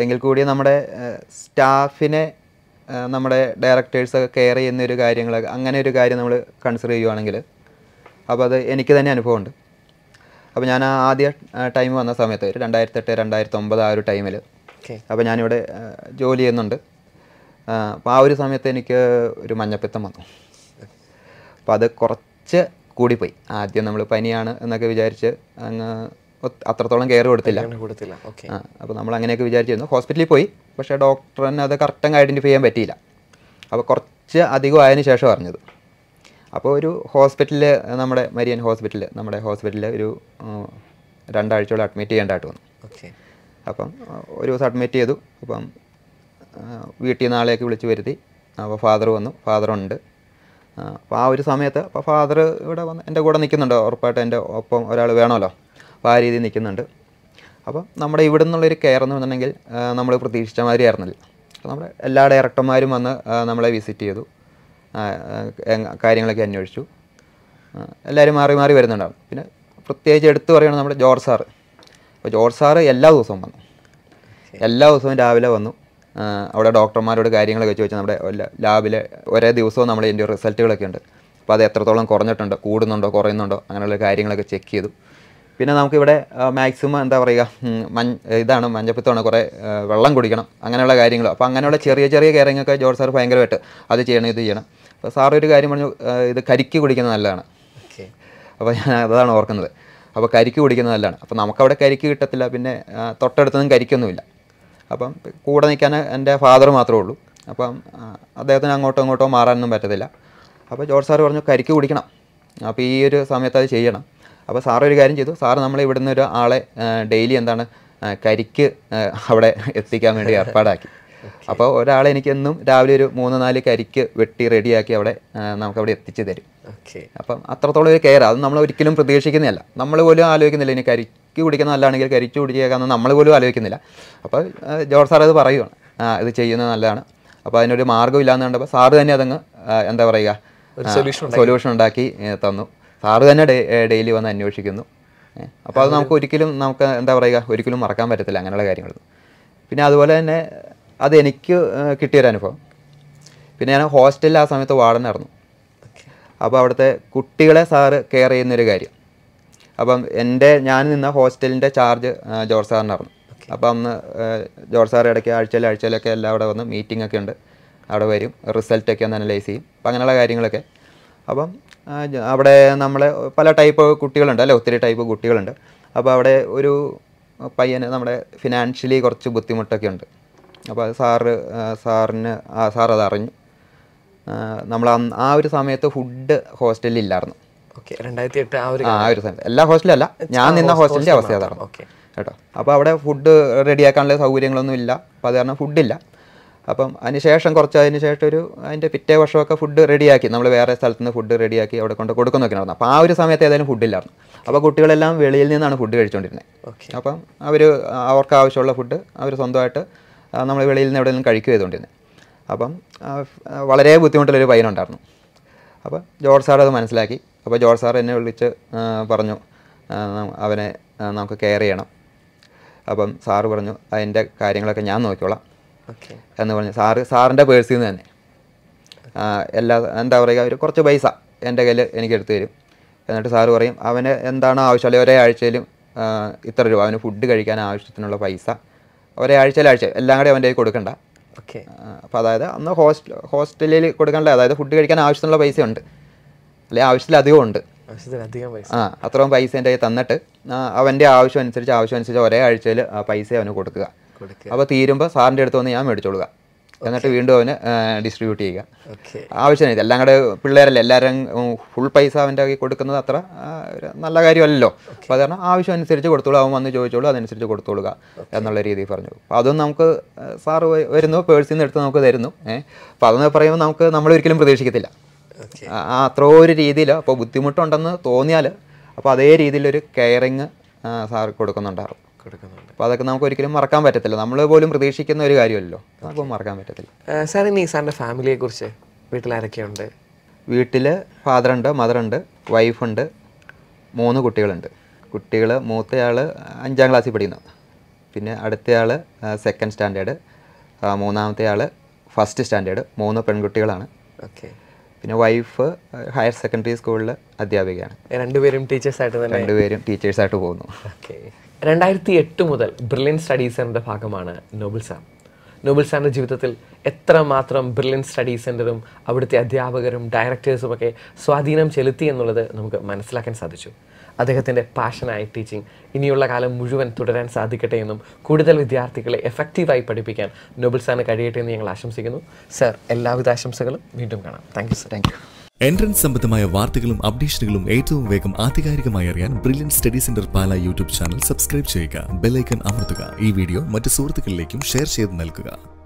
Speaker 2: എങ്കിൽ കൂടി നമ്മുടെ സ്റ്റാഫിനെ നമ്മുടെ ഡയറക്ടേഴ്സ് കെയർ ചെയ്യുന്ന ഒരു കാര്യങ്ങൾ അങ്ങനെ ഒരു കാര്യം നമ്മൾ കൺസിഡർ ചെയ്യുവാണെങ്കിൽ അപ്പോൾ അത് എനിക്ക് തന്നെ അനുഭവമുണ്ട് അപ്പോൾ ഞാൻ ആദ്യ ടൈം വന്ന സമയത്ത് ഒരു രണ്ടായിരത്തെട്ട് രണ്ടായിരത്തി ഒമ്പത് ആ ഒരു ടൈമിൽ അപ്പോൾ ഞാനിവിടെ ജോലി ചെയ്യുന്നുണ്ട് അപ്പോൾ ആ ഒരു സമയത്ത് എനിക്ക് ഒരു മഞ്ഞപ്പിത്തം വന്നു അപ്പോൾ അത് കുറച്ച് കൂടിപ്പോയി ആദ്യം നമ്മൾ പനിയാണ് എന്നൊക്കെ വിചാരിച്ച് അങ്ങ് അത്രത്തോളം കെയർ കൊടുത്തില്ല കൊടുത്തില്ല അപ്പോൾ നമ്മൾ അങ്ങനെയൊക്കെ വിചാരിച്ചിരുന്നു ഹോസ്പിറ്റലിൽ പോയി പക്ഷേ ഡോക്ടറിന് അത് കറക്റ്റങ്ങ് ഐഡൻറ്റിഫൈ ചെയ്യാൻ പറ്റിയില്ല അപ്പോൾ കുറച്ച് അധികം ആയതിനു ശേഷം അറിഞ്ഞത് അപ്പോൾ ഒരു ഹോസ്പിറ്റലിൽ നമ്മുടെ മരിയൻ ഹോസ്പിറ്റലിൽ നമ്മുടെ ഹോസ്പിറ്റലിൽ ഒരു രണ്ടാഴ്ചയോളം അഡ്മിറ്റ് ചെയ്യേണ്ടതായിട്ട് വന്നു അപ്പം ഒരു ദിവസം അഡ്മിറ്റ് ചെയ്തു അപ്പം വീട്ടിൽ നിന്ന് ആളെയൊക്കെ വിളിച്ച് വരുത്തി അപ്പോൾ ഫാദർ വന്നു ഫാദറുണ്ട് അപ്പോൾ ആ ഒരു സമയത്ത് അപ്പോൾ ഫാദർ ഇവിടെ വന്ന് എൻ്റെ കൂടെ നിൽക്കുന്നുണ്ടോ ഉറപ്പായിട്ട് എൻ്റെ ഒപ്പം ഒരാൾ വേണമല്ലോ അപ്പോൾ ആ രീതിയിൽ നിൽക്കുന്നുണ്ട് അപ്പോൾ നമ്മുടെ ഇവിടെ നിന്നുള്ളൊരു കെയർ എന്ന് പറഞ്ഞിട്ടുണ്ടെങ്കിൽ നമ്മൾ പ്രതീക്ഷിച്ച മാതിരി ആയിരുന്നില്ല അപ്പോൾ നമ്മുടെ എല്ലാ ഡയറക്ടർമാരും വന്ന് നമ്മളെ വിസിറ്റ് ചെയ്തു കാര്യങ്ങളൊക്കെ അന്വേഷിച്ചു എല്ലാവരും മാറി മാറി വരുന്നുണ്ടാവും പിന്നെ പ്രത്യേകിച്ച് എടുത്തു പറയണം നമ്മുടെ ജോർജ് സാറ് അപ്പോൾ ജോർജ് സാറ് എല്ലാ ദിവസവും വന്നു എല്ലാ ദിവസവും രാവിലെ വന്നു അവിടെ ഡോക്ടർമാരോട് കാര്യങ്ങളൊക്കെ ചോദിച്ചു നമ്മുടെ ലാബിലെ ഒരേ ദിവസവും നമ്മൾ ഇതിൻ്റെ റിസൾട്ടുകളൊക്കെ ഉണ്ട് അപ്പോൾ അത് എത്രത്തോളം കുറഞ്ഞിട്ടുണ്ട് കൂടുന്നുണ്ടോ കുറയുന്നുണ്ടോ അങ്ങനെയുള്ള കാര്യങ്ങളൊക്കെ ചെക്ക് ചെയ്തു പിന്നെ നമുക്കിവിടെ മാക്സിമം എന്താ പറയുക മൻ ഇതാണ് മഞ്ഞപ്പിത്തമാണ് കുറേ വെള്ളം കുടിക്കണം അങ്ങനെയുള്ള കാര്യങ്ങൾ അപ്പോൾ അങ്ങനെയുള്ള ചെറിയ ചെറിയ കാര്യങ്ങളൊക്കെ ജോർജ് സാർ ഭയങ്കരമായിട്ട് അത് ചെയ്യണം ഇത് ചെയ്യണം അപ്പോൾ സാർ ഒരു കാര്യം പറഞ്ഞു ഇത് കരിക്ക് കുടിക്കുന്നത് നല്ലതാണ് അപ്പോൾ ഞാൻ അതാണ് ഓർക്കുന്നത് അപ്പോൾ കരിക്ക് കുടിക്കുന്നത് നല്ലതാണ് അപ്പോൾ നമുക്കവിടെ കരിക്ക് കിട്ടത്തില്ല പിന്നെ തൊട്ടടുത്തൊന്നും കരിക്കൊന്നുമില്ല അപ്പം കൂടെ നിൽക്കാൻ എൻ്റെ ഫാദർ മാത്രമേ ഉള്ളൂ അപ്പം അദ്ദേഹത്തിന് അങ്ങോട്ടോ അങ്ങോട്ടോ മാറാനൊന്നും പറ്റത്തില്ല അപ്പോൾ ജോർജ് സാർ പറഞ്ഞു കരിക്ക് കുടിക്കണം അപ്പോൾ ഈ ഒരു സമയത്ത് അത് ചെയ്യണം അപ്പോൾ സാർ ഒരു കാര്യം ചെയ്തു സാർ നമ്മൾ ഇവിടുന്ന് ഒരു ആളെ ഡെയിലി എന്താണ് കരിക്ക് അവിടെ എത്തിക്കാൻ വേണ്ടി ഏർപ്പാടാക്കി അപ്പോൾ ഒരാളെ എനിക്ക് എന്നും രാവിലെ ഒരു മൂന്ന് നാല് കരിക്ക് വെട്ടി റെഡിയാക്കി അവിടെ നമുക്ക് അവിടെ എത്തിച്ചു തരും അപ്പം അത്രത്തോളം ഒരു കെയർ അത് നമ്മൾ ഒരിക്കലും പ്രതീക്ഷിക്കുന്നില്ല നമ്മൾ പോലും ആലോചിക്കുന്നില്ല ഇനി കരിക്ക് കുടിക്കുന്ന നല്ലതാണെങ്കിൽ കരിച്ചു കുടിക്കാമെന്ന് നമ്മൾ പോലും ആലോചിക്കുന്നില്ല അപ്പോൾ ജോർജ് സാർ അത് പറയുവാണ് ഇത് ചെയ്യുന്നത് നല്ലതാണ് അപ്പോൾ അതിനൊരു മാർഗ്ഗമില്ലാന്ന് കണ്ടപ്പോൾ സാറ് തന്നെ അതങ്ങ് എന്താ പറയുക സൊല്യൂഷൻ ഉണ്ടാക്കി തന്നു സാറ് തന്നെ ഡെയിലി വന്ന് അന്വേഷിക്കുന്നു അപ്പോൾ അത് നമുക്ക് ഒരിക്കലും നമുക്ക് എന്താ പറയുക ഒരിക്കലും മറക്കാൻ പറ്റത്തില്ല അങ്ങനെയുള്ള കാര്യങ്ങളൊന്നും പിന്നെ അതുപോലെ തന്നെ അത് എനിക്ക് കിട്ടിയൊരനുഭവം പിന്നെ ഞാൻ ഹോസ്റ്റലിൽ ആ സമയത്ത് വാർഡനായിരുന്നു അപ്പോൾ അവിടുത്തെ കുട്ടികളെ സാറ് കെയർ ചെയ്യുന്നൊരു കാര്യം അപ്പം എൻ്റെ ഞാൻ നിന്ന ഹോസ്റ്റലിൻ്റെ ചാർജ് ജോർജ് സാറിനായിരുന്നു അപ്പം അന്ന് ജോർജ് സാർ ഇടയ്ക്ക് ആഴ്ചയിൽ ആഴ്ചയിലൊക്കെ എല്ലാം അവിടെ വന്ന് മീറ്റിംഗ് ഒക്കെ ഉണ്ട് അവിടെ വരും റിസൾട്ടൊക്കെ ഒന്ന് അനലൈസ് ചെയ്യും അപ്പം അങ്ങനെയുള്ള കാര്യങ്ങളൊക്കെ അപ്പം അവിടെ നമ്മളെ പല ടൈപ്പ് കുട്ടികളുണ്ട് അല്ലേ ഒത്തിരി ടൈപ്പ് കുട്ടികളുണ്ട് അപ്പോൾ അവിടെ ഒരു പയ്യന് നമ്മുടെ ഫിനാൻഷ്യലി കുറച്ച് ബുദ്ധിമുട്ടൊക്കെ ഉണ്ട് അപ്പോൾ സാറ് സാറിന് ആ സാർ അത് അറിഞ്ഞു നമ്മൾ ആ ഒരു സമയത്ത് ഫുഡ് ഹോസ്റ്റലിൽ ഇല്ലായിരുന്നു ആ ഒരു സമയത്ത് എല്ലാ ഹോസ്റ്റലും അല്ല ഞാൻ നിന്ന ഹോസ്റ്റലിൻ്റെ അവസ്ഥ അതാണ് കേട്ടോ അപ്പോൾ അവിടെ ഫുഡ് റെഡിയാക്കാനുള്ള സൗകര്യങ്ങളൊന്നും ഇല്ല അപ്പോൾ അത് കാരണം ഫുഡില്ല അപ്പം അതിനുശേഷം കുറച്ച് അതിന് ശേഷം ഒരു അതിൻ്റെ പിറ്റേ വർഷമൊക്കെ ഫുഡ് റെഡിയാക്കി നമ്മൾ വേറെ സ്ഥലത്ത് നിന്ന് ഫുഡ് റെഡിയാക്കി അവിടെ കൊണ്ട് കൊടുക്കുന്നൊക്കെ നടന്നു അപ്പോൾ ആ ഒരു സമയത്ത് ഏതായാലും ഫുഡില്ലായിരുന്നു അപ്പോൾ കുട്ടികളെല്ലാം വെളിയിൽ നിന്നാണ് ഫുഡ് കഴിച്ചുകൊണ്ടിരുന്നത് അപ്പം അവർ അവർക്ക് ആവശ്യമുള്ള ഫുഡ് അവർ സ്വന്തമായിട്ട് നമ്മൾ വെളിയിൽ നിന്ന് എവിടെയെങ്കിലും കഴിക്കുക ചെയ്തുകൊണ്ടിരുന്നത് അപ്പം വളരെ ബുദ്ധിമുട്ടുള്ളൊരു പയ്യനുണ്ടായിരുന്നു അപ്പോൾ ജോർജ് സാർ അത് മനസ്സിലാക്കി അപ്പോൾ ജോർജ് സാർ എന്നെ വിളിച്ച് പറഞ്ഞു അവനെ നമുക്ക് കെയർ ചെയ്യണം അപ്പം സാറ് പറഞ്ഞു അതിൻ്റെ കാര്യങ്ങളൊക്കെ ഞാൻ നോക്കിക്കോളാം എന്ന് പറഞ്ഞു സാറ് സാറിൻ്റെ പേഴ്സിൽ നിന്ന് തന്നെ എല്ലാ എന്താ പറയുക ഒരു കുറച്ച് പൈസ എൻ്റെ കയ്യിൽ എനിക്ക് എടുത്തു തരും എന്നിട്ട് സാറ് പറയും അവന് എന്താണ് ആവശ്യമുള്ള ഒരേ ആഴ്ചയിലും ഇത്ര രൂപ അവന് ഫുഡ് കഴിക്കാൻ ആവശ്യത്തിനുള്ള പൈസ ഒരേ ആഴ്ചയിലാഴ്ച ആഴ്ച എല്ലാം കൂടി അവൻ്റെ കയ്യിൽ കൊടുക്കണ്ട ഓക്കെ അപ്പോൾ അതായത് അന്ന് ഹോസ്റ്റൽ ഹോസ്റ്റലിൽ കൊടുക്കേണ്ട അതായത് ഫുഡ് കഴിക്കാൻ ആവശ്യത്തിനുള്ള പൈസ ഉണ്ട് അല്ലെങ്കിൽ ആവശ്യത്തിലധികം ഉണ്ട് ആ അത്രയും പൈസ എൻ്റെ കയ്യിൽ തന്നിട്ട് അവൻ്റെ ആവശ്യം അനുസരിച്ച് ആവശ്യം അനുസരിച്ച് ഒരേ ആഴ്ചയിൽ പൈസ അവന് കൊടുക്കുക അപ്പോൾ തീരുമ്പോൾ സാറിൻ്റെ അടുത്ത് വന്ന് ഞാൻ മേടിച്ചോളുക എന്നിട്ട് വീണ്ടും അവന് ഡിസ്ട്രിബ്യൂട്ട് ചെയ്യുക ആവശ്യമില്ല എല്ലാം കൂടെ പിള്ളേരല്ലേ എല്ലാവരും ഫുൾ പൈസ അവൻ്റെ ആക്കി കൊടുക്കുന്നത് അത്ര നല്ല കാര്യമല്ലോ അപ്പോൾ അത് കാരണം ആവശ്യം അനുസരിച്ച് കൊടുത്തോളൂ അവൻ വന്ന് ചോദിച്ചോളൂ അതനുസരിച്ച് കൊടുത്തോളുക എന്നുള്ള രീതിയിൽ പറഞ്ഞു അപ്പോൾ അതും നമുക്ക് സാറ് വരുന്നു പേഴ്സിൽ നിന്ന് എടുത്ത് നമുക്ക് തരുന്നു ഏഹ് അപ്പോൾ അതെന്ന് പറയുമ്പോൾ നമുക്ക് ഒരിക്കലും പ്രതീക്ഷിക്കത്തില്ല ആ അത്ര ഒരു രീതിയിൽ അപ്പോൾ ബുദ്ധിമുട്ടുണ്ടെന്ന് തോന്നിയാൽ അപ്പോൾ അതേ രീതിയിലൊരു കെയറിങ് സാർ കൊടുക്കുന്നുണ്ടാകും അപ്പൊ അതൊക്കെ നമുക്ക് ഒരിക്കലും മറക്കാൻ പറ്റത്തില്ല നമ്മൾ പോലും പ്രതീക്ഷിക്കുന്ന ഒരു കാര്യമല്ലോ നമുക്ക് മറക്കാൻ പറ്റത്തില്ല സാർ ഇനി സാറിന്റെ ഫാമിലിയെ കുറിച്ച്
Speaker 1: വീട്ടിൽ ആരൊക്കെയുണ്ട്
Speaker 2: വീട്ടില് വീട്ടിൽ ഉണ്ട് മദറുണ്ട് വൈഫുണ്ട് മൂന്ന് കുട്ടികളുണ്ട് കുട്ടികൾ മൂത്തയാള് അഞ്ചാം ക്ലാസ്സിൽ പഠിക്കുന്നു പിന്നെ അടുത്തയാള് സെക്കൻഡ് സ്റ്റാൻഡേർഡ് മൂന്നാമത്തെ ആള് ഫസ്റ്റ് സ്റ്റാൻഡേർഡ് മൂന്ന് പെൺകുട്ടികളാണ് ഓക്കെ പിന്നെ വൈഫ് ഹയർ സെക്കൻഡറി സ്കൂളിൽ അധ്യാപികയാണ്
Speaker 1: രണ്ടുപേരും ടീച്ചേഴ്സായിട്ട് തന്നെ രണ്ടുപേരും
Speaker 2: ടീച്ചേഴ്സായിട്ട് പോകുന്നു ഓക്കെ
Speaker 1: രണ്ടായിരത്തി എട്ട് മുതൽ ബ്രില്യൻ സ്റ്റഡീസ് സെൻ്ററിൻ്റെ ഭാഗമാണ് നോബിൾ സാം നോബിൾ സാറിൻ്റെ ജീവിതത്തിൽ എത്രമാത്രം ബ്രില്യൻ സ്റ്റഡീസ് സെൻ്ററും അവിടുത്തെ അധ്യാപകരും ഡയറക്ടേഴ്സും ഒക്കെ സ്വാധീനം ചെലുത്തി എന്നുള്ളത് നമുക്ക് മനസ്സിലാക്കാൻ സാധിച്ചു അദ്ദേഹത്തിൻ്റെ പാഷനായ ടീച്ചിങ് ഇനിയുള്ള കാലം മുഴുവൻ തുടരാൻ സാധിക്കട്ടെ എന്നും കൂടുതൽ വിദ്യാർത്ഥികളെ എഫക്റ്റീവായി പഠിപ്പിക്കാൻ നോബിൾ സാറിന് കഴിയട്ടെ എന്ന് ഞങ്ങൾ ആശംസിക്കുന്നു സർ എല്ലാവിധ ആശംസകളും വീണ്ടും കാണാം thank you sir thank you entrance സംബന്ധമായ വാർത്തകളും അപ്ഡേഷനുകളും ഏറ്റവും വേഗം ആധികാരികമായി അറിയാൻ Brilliant study centre Pala YouTube channel subscribe ചെയ്യുക ബെല്ലൈക്കൺ അമർത്തുക ഈ വീഡിയോ മറ്റ് സുഹൃത്തുക്കളിലേക്കും ഷെയർ ചെയ്ത് നൽകുക